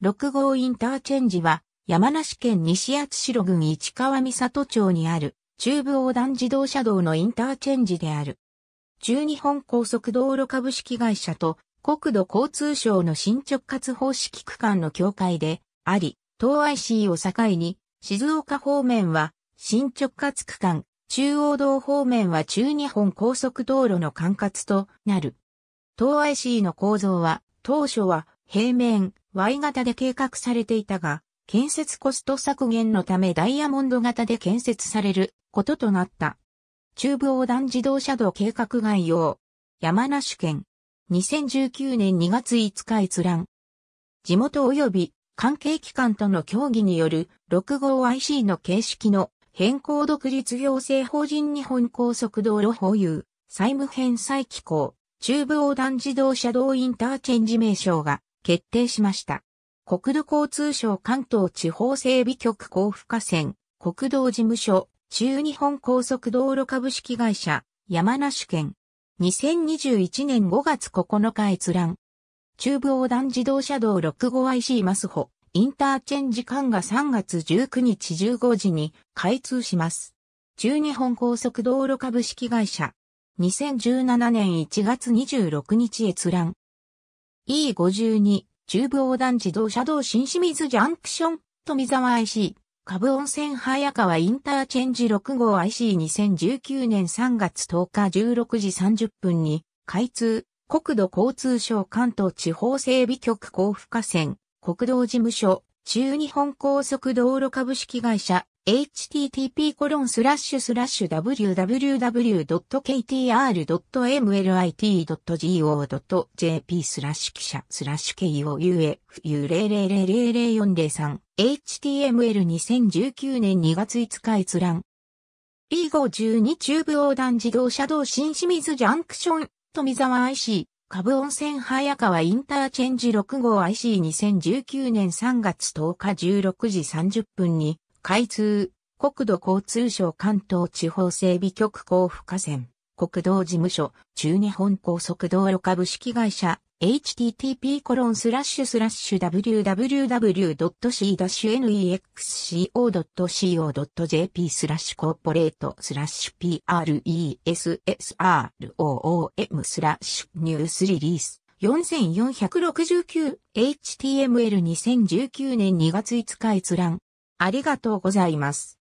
六号インターチェンジは、山梨県西厚代郡市川三里町にある、中部横断自動車道のインターチェンジである。中日本高速道路株式会社と国土交通省の進捗活方式区間の境界であり、東 IC を境に、静岡方面は進捗活区間、中央道方面は中日本高速道路の管轄となる。東 IC の構造は、当初は平面、Y 型で計画されていたが、建設コスト削減のためダイヤモンド型で建設されることとなった。中部横断自動車道計画概要。山梨県。2019年2月5日閲覧。地元及び関係機関との協議による6号 i c の形式の変更独立行政法人日本高速道路保有、債務返済機構、中部横断自動車道インターチェンジ名称が決定しました。国土交通省関東地方整備局交付河川、国道事務所、中日本高速道路株式会社、山梨県。2021年5月9日閲覧。中部横断自動車道 65IC マスホ、インターチェンジ間が3月19日15時に開通します。中日本高速道路株式会社。2017年1月26日閲覧。E52 中部横断自動車道新清水ジャンクション富沢 IC 株温泉早川インターチェンジ6号 IC2019 年3月10日16時30分に開通国土交通省関東地方整備局交付河川国道事務所中日本高速道路株式会社 http://www.ktr.mlit.go.jp スラッシュ記者スラッシュ k o u f u 0 0 0 0 4 0 3 HTML2019 年2月5日閲覧 E52 中部横断自動車道新清水ジャンクション富沢 IC 株温泉早川インターチェンジ6号 IC2019 年3月10日16時30分に開通、国土交通省関東地方整備局交付河川、国道事務所、中日本高速道路株式会社、http コロンスラッシュスラッシュ www.c-nexco.co.jp スラッシュコーポレートスラッシュ pressroom スラッシュニュースリリース 4469html2019 年2月5日閲覧ありがとうございます。